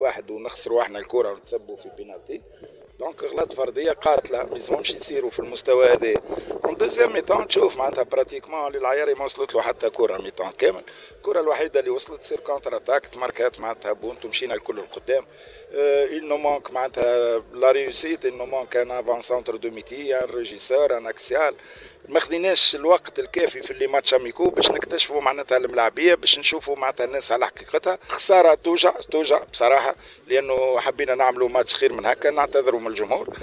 واحد ونخسروا احنا الكره ونتسبوا في بينالتي دونك غلط فرديه قاتله ما يلزمهمش يصيروا في المستوى هذا اون دوزيام ميتون تشوف معناتها براتيكمون للعياري ما وصلت له حتى كره ميتون كامل الكره الوحيده اللي وصلت سير كونتر اتاك تماركات معناتها بونتو مشينا الكل القدام Euh, il nous manque معناتها لا euh, réussite il nous manque un avant centre de métier, un régisseur un axial ما خديناش الوقت الكافي في اللي ماتش اميكو باش نكتشفوا معناتها الملاعبيه باش نشوفوا معناتها الناس على حقيقتها خساره توجع توجع بصراحه لانه حبينا نعملوا ماتش خير من هكا نعتذروا من الجمهور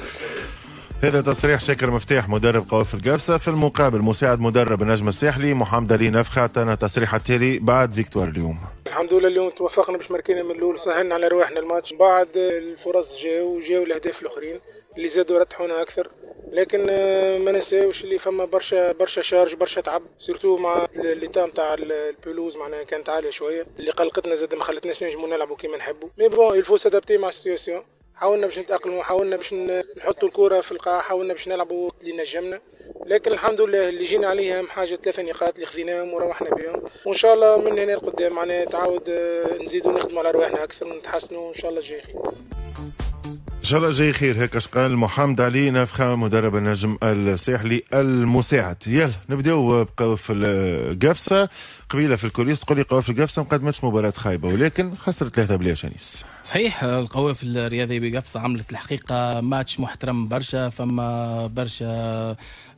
هذا تصريح شاكر مفتاح مدرب قوافل القفصة في المقابل مساعد مدرب النجم الساحلي محمد علي نفخة تصريح التالي بعد فيكتوار اليوم الحمد لله اليوم توفقنا باش ماركينا من الاول سهلنا على رواحنا الماتش بعد الفرص جاو وجاو الاهداف الاخرين اللي زادوا رتحونا اكثر لكن آه، ما ننساوش اللي فما برشا برشا شارج برشا تعب سورتو مع ليتا نتاع البلوز معناها كانت عاليه شويه اللي قلقتنا زاد ما خلتناش نجمو نلعبوا كيما نحبوا مي بون الفو سادابتي مع السيتياسيون حاولنا باش نتاقلموا حاولنا باش نحطوا الكره في القاع حاولنا باش نلعبوا اللي نجمنا لكن الحمد لله اللي جينا عليهم حاجه ثلاثه نقاط اللي خذيناهم وروحنا بهم وان شاء الله من هنا لقدام معناها تعاود آه، نزيدوا نخدموا على رواحنا اكثر ونتحسنوا ان شاء الله الجاي خير ان شاء الله جاي خير هيك قال محمد علي نفخة مدرب النجم الساحلي المساعد يلا نبداو في القفصه قبيله في الكوليس تقول لي في القفصه ما قدمتش مباراه خايبه ولكن خسرت ثلاثه بلاش انيس صحيح القوافل الرياضيه بقفصه عملت الحقيقه ماتش محترم برشا فما برشا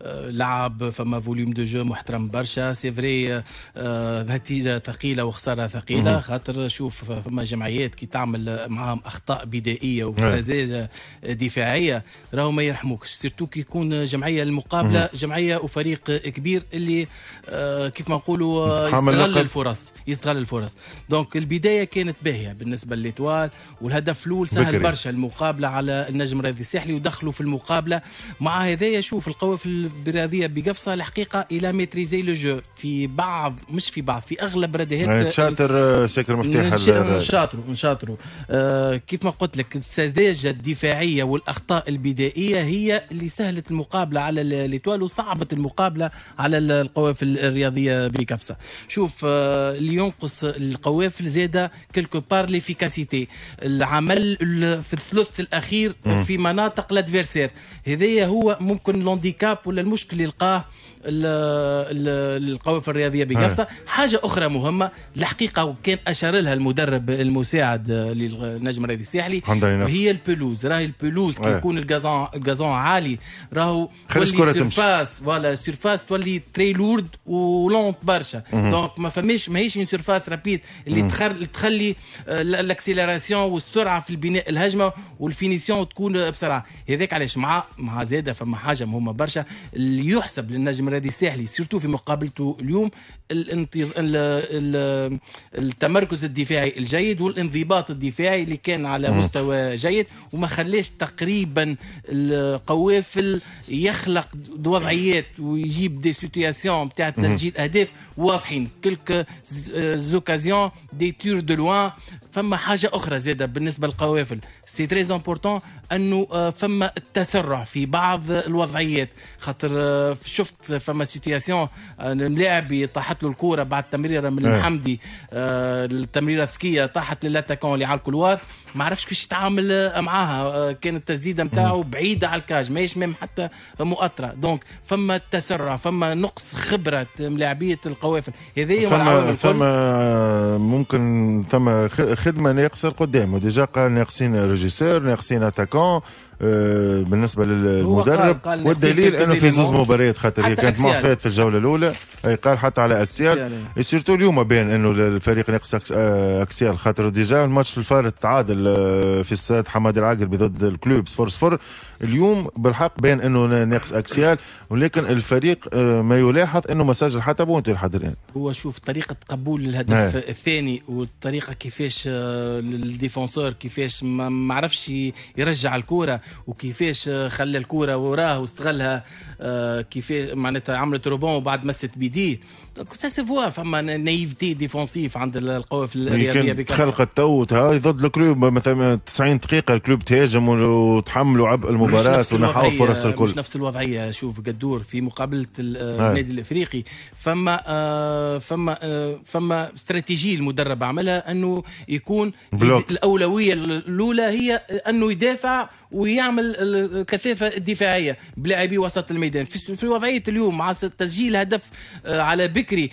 آه، لعب فما فوليوم دو جو محترم برشا سي فري آه، نتيجه ثقيله وخساره ثقيله خاطر شوف فما جمعيات كي تعمل معاهم اخطاء بدائيه نعم. وسذاجه دفاعيه راهو ما يرحموكش سيرتو كي يكون جمعيه المقابله جمعيه وفريق كبير اللي آه، كيف ما نقولوا يستغل الفرص يستغل الفرص دونك البدايه كانت باهيه بالنسبه لليتوال والهدف الاول سهل برشا المقابله على النجم الرياضي الساحلي ودخلوا في المقابله مع هذايا شوف القوه في الرياضيه بقفصه الحقيقه الى ميتريزي لو جو في بعض مش في بعض في اغلب رديهات يعني شاطر آه، آه، ساكر مفتاح شاطر شاطر آه كيف ما قلت لك السذاجه الدفاعيه والاخطاء البدائيه هي اللي سهلت المقابله على ليتوال وصعبت المقابله على القوافل الرياضيه بقفصة شوف آه اللي ينقص القوافل زاده كيلكو بار ليفيكاسيتي العمل في الثلث الاخير في مناطق لادفيرسير هذايا هو ممكن لونديكاب ولا المشكل اللي يلقاه القوافل الرياضيه بقصة حاجه اخرى مهمه الحقيقه وكان اشار لها المدرب المساعد للنجم الرياضي الساحلي هي البلوز راهي البلوز كي إيه. يكون الجازون الجازون عالي راهو سيرفاس فوالا سيرفاس تولي تري لورد ولونت برشا دونك ما فماش ماهيش سيرفاس رابيد اللي تخلي الاكسيلراسيون آه، الفينيسيون والسرعه في البناء الهجمه والفينيسيون تكون بسرعه هذاك علاش مع مع زاده فما حاجه مهمه برشا اللي يحسب للنجم الرادي الساحلي سيرتو في مقابلته اليوم الانتظ... ال... التمركز الدفاعي الجيد والانضباط الدفاعي اللي كان على مستوى جيد وما خلاش تقريبا القوافل يخلق وضعيات ويجيب دي سيتياسيون بتاع تسجيل اهداف واضحين كلك زوكازيون دي تور دو لوان فما حاجه اخرى زاده بالنسبه للقوافل سي تري امبورتون انه آه، فما التسرع في بعض الوضعيات خاطر آه، شفت فما سيتياسيون آه، الملاعب طاحت له الكوره بعد تمريره من نعم. الحمدي التمريره الذكيه طاحت للاتاكون اللي على الكلوار ما عرفش كيفاش يتعامل معاها كانت التسديده نتاعو نعم. بعيده على الكاج ماهيش ميم حتى مؤطره دونك فما تسرع فما نقص خبره ملاعبيه القوافل هذه فما فما ممكن ثم خدمه ناقصه قدامه ديجا قال ناقصين ريجيسور ناقصين اتاكون آه، بالنسبه للمدرب والدليل انه في زوز مباريات خاطر هي كانت معفات في الجوله الاولى اي قال حتى على اكسيال سيرتو اليوم بين انه الفريق ناقص آه، اكسيال خاطر ديجا الماتش الفارط تعادل آه، في الساد حماد العاقل ضد الكلوب صفر صفر اليوم بالحق بين انه ناقص اكسيال ولكن الفريق ما يلاحظ انه ما سجل حتى بونتي لحد الان هو شوف طريقه قبول الهدف إيه. الثاني والطريقه كيفاش الديفونسور كيفاش ما عرفش يرجع الكوره وكيفاش خلى الكوره وراه واستغلها آه، كيفاش معناتها عملت روبون وبعد مست بيديه سا سي فوا فما نايفتي ديفونسيف عند القوى في الرياضيه بكثره خلق تو ضد الكلوب مثلا 90 دقيقه الكلوب تهاجم وتحملوا عبء المباراه ونحاوا فرص الكل مش نفس الوضعيه شوف قدور في مقابله آه، نعم. النادي الافريقي فما آه، فما آه، فما استراتيجيه المدرب عملها انه يكون بلوك. الاولويه الاولى هي انه يدافع ويعمل الكثافه الدفاعيه بلاعبي وسط الميدان في, في وضعيه اليوم مع تسجيل هدف آه، على بكري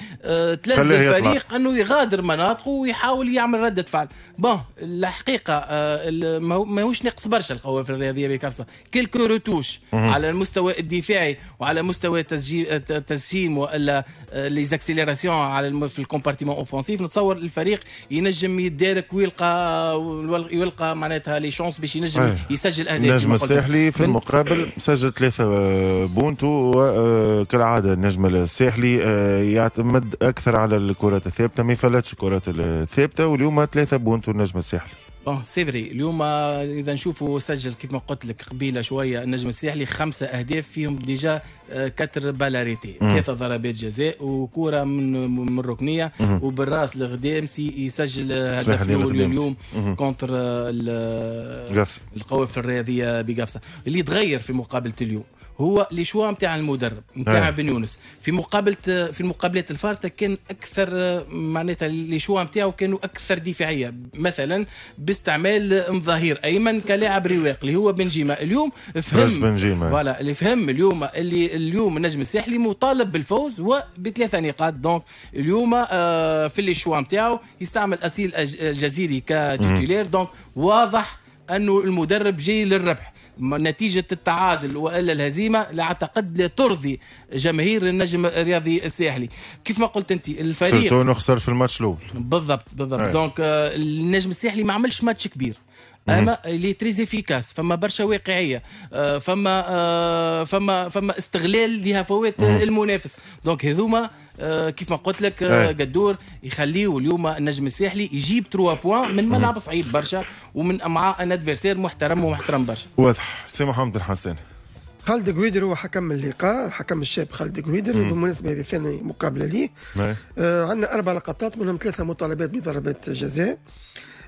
تلزم آه، الفريق انه يغادر مناطقه ويحاول يعمل رده فعل بون الحقيقه آه، ماهوش نقص برشا القوافل الرياضيه بكرسه كيلكو روتوش على المستوى الدفاعي وعلى مستوى تسجيل التسجيل والا ليزاكسيليراسيون على في الكومبارتيمون اوفونسيف نتصور الفريق ينجم يدارك ويلقى ويلقى معناتها لي شونس باش ينجم يسجل الاهداف النجم الساحلي في المقابل سجل ثلاثه آه، بونتو وكالعاده آه، النجم الساحلي آه، يعتمد اكثر على الكرات الثابته ما يفلتش الكرات الثابته واليوم ثلاثه بونتو النجم الساحلي بون سيفري اليوم آه، اذا نشوفوا سجل كيف ما قلت لك قبيله شويه النجم الساحلي خمسه اهداف فيهم ديجا آه، كتر بالاريتي ثلاثه ضربات جزاء وكوره من من الركنيه وبالراس الغدامسي يسجل هدف اليوم كونتر آه، القوافل الرياضيه بقفصه اللي تغير في مقابله اليوم هو لي شوا نتاع المدرب نتاع نعم. بن يونس في مقابله في المقابلات الفارته كان اكثر معناتها لي شوا نتاعو كانوا اكثر دفاعيه مثلا باستعمال ظهير ايمن كلاعب رواق اللي هو بنجيما اليوم فهم بنجيما فوالا اللي فهم اليوم اللي اليوم النجم الساحلي مطالب بالفوز وبثلاثه نقاط دونك اليوم آه، في لي شوا نتاعو يستعمل اسيل الجزيري كتيتولير دونك واضح انه المدرب جاي للربح نتيجة التعادل وإلا الهزيمة لا أعتقد لا ترضي جماهير النجم الرياضي الساحلي كيف ما قلت أنت الفريق سيرتو نخسر في الماتش الأول بالضبط بالضبط دونك آه، النجم الساحلي ما عملش ماتش كبير اما اللي تري افيكاس فما برشا واقعيه آه، فما آه، فما فما استغلال لهفوات المنافس دونك هذوما آه، كيف ما قلت لك إيه. قدور يخليه اليوم النجم الساحلي يجيب 3 بوان من ملعب صعيب برشا ومن مع ان ادفيرسير محترم ومحترم برشا واضح سي محمد الحسن خالد قويدر هو حكم اللقاء الحكم الشاب خالد قويدر بالمناسبه هذه ثاني مقابله ليه نعم. آه عندنا اربع لقطات منهم ثلاثه مطالبات بضربات جزاء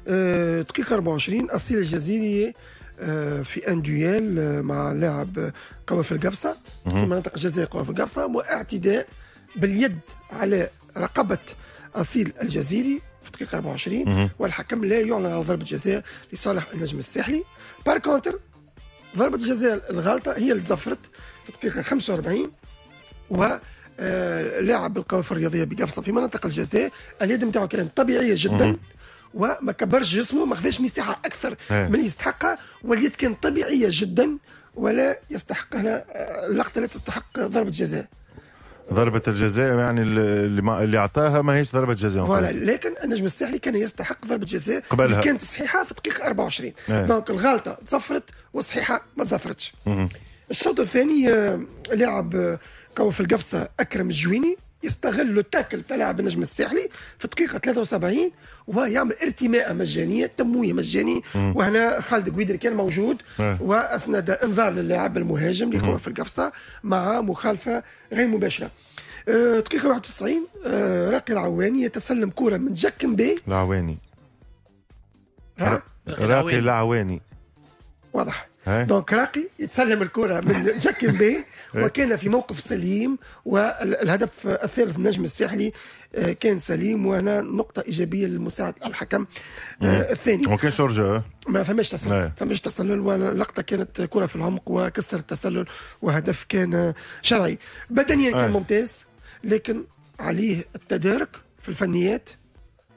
آه، دقيقة 24 أصيلة جزيرية في انديال آه، مع لاعب قوى في القفصة في مناطق الجزائر قوى في القفصة واعتداء باليد على رقبة أصيل الجزيري في دقيقة 24 والحكم لا يعلن على ضربة جزاء لصالح النجم الساحلي بار كونتر ضربة الجزاء الغالطة هي اللي تزفرت في دقيقة 45 و آه لاعب القوافل الرياضيه بقفصه في مناطق الجزاء اليد نتاعو كانت طبيعيه جدا وما كبرش جسمه ما خداش مساحه اكثر إيه. من يستحقها وليت كان طبيعيه جدا ولا يستحق هنا اللقطه آه، لا تستحق ضربه جزاء ضربة الجزاء يعني اللي ما اللي اعطاها ما هيش ضربة جزاء فوالا لكن النجم الساحلي كان يستحق ضربة جزاء قبلها كانت صحيحة في دقيقة 24 إيه. دونك الغلطة تصفرت والصحيحه ما تصفرتش الشوط الثاني آه، لاعب آه، كو في القفصة أكرم الجويني يستغل تاكل تاع لاعب النجم الساحلي في الدقيقة 73 ويعمل ارتماء مجانيه تمويه مجاني وهنا خالد قويدر كان موجود نعم. واسند انذار للاعب المهاجم اللي هو في القفصه مع مخالفه غير مباشره أه، دقيقة 91 أه، راقي العواني يتسلم كرة من جاك مبي العواني راقي العواني واضح دونك راقي يتسلم الكرة من جاك مبي إيه. وكان في موقف سليم والهدف الثالث النجم الساحلي آه، كان سليم وهنا نقطة إيجابية لمساعد الحكم آه، الثاني وكان كانش إيه؟ ما فماش تسلل إيه. فماش تسلل ولقطة كانت كرة في العمق وكسر التسلل وهدف كان شرعي بدنيا كان ممتاز لكن عليه التدارك في الفنيات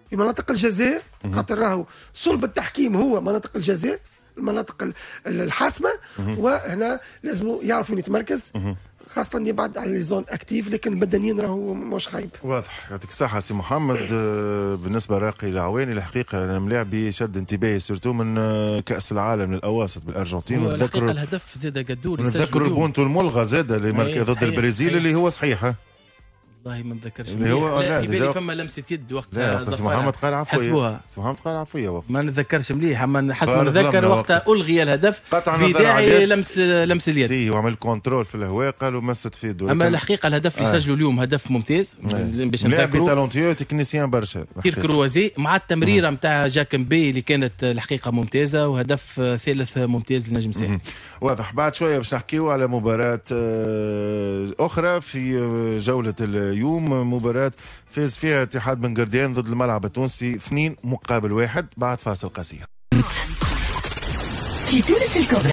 في مناطق الجزاء خاطر راهو صلب التحكيم هو مناطق الجزاء المناطق الحاسمه وهنا لازم يعرفوا يتمركز خاصة يبعد على لي زون اكتيف لكن بدنيا راهو مش خايب. واضح يعطيك الصحة سي محمد آه، بالنسبة لراقي العواني الحقيقة أنا ملاعبي شد انتباهي سيرتو من آه، كأس العالم للأواسط بالأرجنتين ونتذكر أيوة، الهدف زاد قدور نتذكر البونتو الملغى زاد إيه، ضد البرازيل اللي هو صحيح والله ما نتذكرش اللي هو لا في بالي فما لمسه يد وقتها لا محمد قال عفويه حسبوها محمد قال عفويه وقتها ما نتذكرش مليح اما حسب ما نتذكر وقتها الغي الهدف بداعي لمس لمس اليد اي وعمل كونترول في الهواء قالوا مست في الدول اما الحقيقه الهدف اللي آه. سجلوا اليوم هدف ممتاز آه. باش نتذكروا تالونتيو تكنيسيان برشا كروازي مع التمريره نتاع آه. جاك مبي اللي كانت الحقيقه ممتازه وهدف ثالث ممتاز لنجم الساحلي واضح بعد شويه باش نحكيو على مباراه اخرى في جوله يوم مباراة فاز فيها اتحاد بن قردان ضد الملعب التونسي اثنين مقابل واحد بعد فاصل قصير في تونس الكبرى